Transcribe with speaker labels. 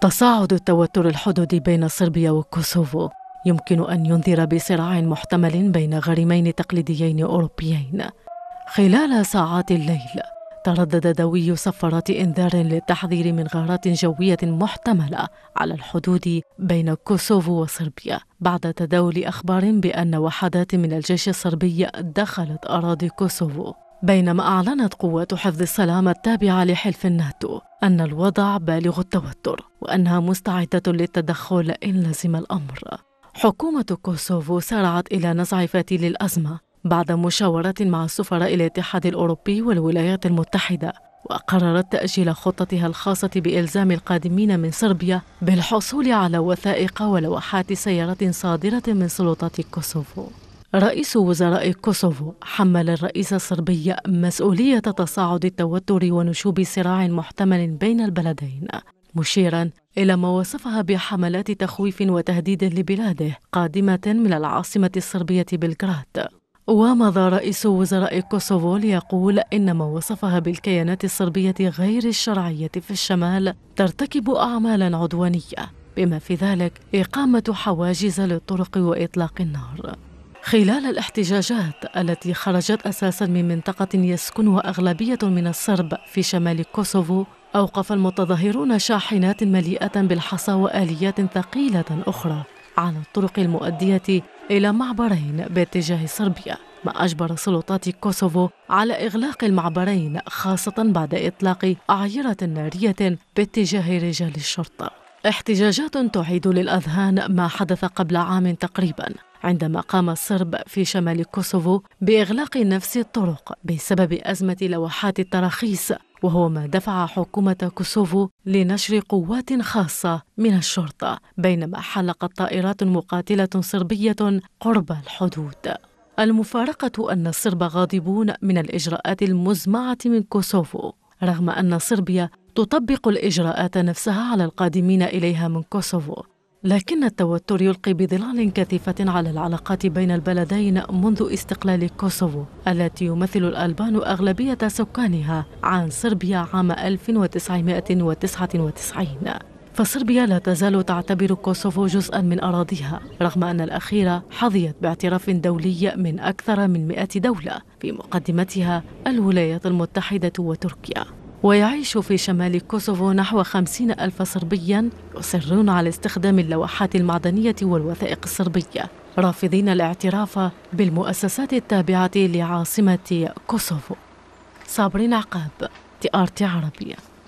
Speaker 1: تصاعد التوتر الحدودي بين صربيا وكوسوفو يمكن ان ينذر بصراع محتمل بين غريمين تقليديين اوروبيين خلال ساعات الليل تردد دوي صفرات انذار للتحذير من غارات جويه محتمله على الحدود بين كوسوفو وصربيا بعد تداول اخبار بان وحدات من الجيش الصربي دخلت اراضي كوسوفو بينما أعلنت قوات حفظ السلام التابعة لحلف الناتو أن الوضع بالغ التوتر وأنها مستعدة للتدخل إن لزم الأمر حكومة كوسوفو سارعت إلى نزع فتيل الأزمة بعد مشاورة مع سفراء الاتحاد الأوروبي والولايات المتحدة وقررت تأجيل خطتها الخاصة بإلزام القادمين من صربيا بالحصول على وثائق ولوحات سيارات صادرة من سلطات كوسوفو رئيس وزراء كوسوفو حمل الرئيس الصربي مسؤولية تصاعد التوتر ونشوب صراع محتمل بين البلدين مشيرا إلى ما وصفها بحملات تخويف وتهديد لبلاده قادمة من العاصمة الصربية بلغراد ومضى رئيس وزراء كوسوفو ليقول إن ما وصفها بالكيانات الصربية غير الشرعية في الشمال ترتكب أعمالا عدوانية بما في ذلك إقامة حواجز للطرق وإطلاق النار خلال الاحتجاجات التي خرجت اساسا من منطقه يسكنها اغلبيه من الصرب في شمال كوسوفو اوقف المتظاهرون شاحنات مليئه بالحصى واليات ثقيله اخرى عن الطرق المؤديه الى معبرين باتجاه صربيا ما أجبر سلطات كوسوفو على إغلاق المعبرين خاصة بعد إطلاق أعيرة نارية باتجاه رجال الشرطة احتجاجات تعيد للأذهان ما حدث قبل عام تقريبا عندما قام الصرب في شمال كوسوفو بإغلاق نفس الطرق بسبب أزمة لوحات التراخيص وهو ما دفع حكومة كوسوفو لنشر قوات خاصة من الشرطة بينما حلقت طائرات مقاتلة صربية قرب الحدود المفارقة أن الصرب غاضبون من الإجراءات المزمعة من كوسوفو رغم أن صربيا تطبق الإجراءات نفسها على القادمين إليها من كوسوفو لكن التوتر يلقي بظلال كثيفة على العلاقات بين البلدين منذ استقلال كوسوفو التي يمثل الألبان أغلبية سكانها عن صربيا عام 1999 فصربيا لا تزال تعتبر كوسوفو جزءا من أراضيها رغم أن الأخيرة حظيت باعتراف دولي من أكثر من 100 دولة في مقدمتها الولايات المتحدة وتركيا ويعيش في شمال كوسوفو نحو خمسين ألف صربيا يصرون على استخدام اللوحات المعدنية والوثائق الصربية رافضين الاعتراف بالمؤسسات التابعة لعاصمة كوسوفو صابرين عقاب تي ار تي عربيه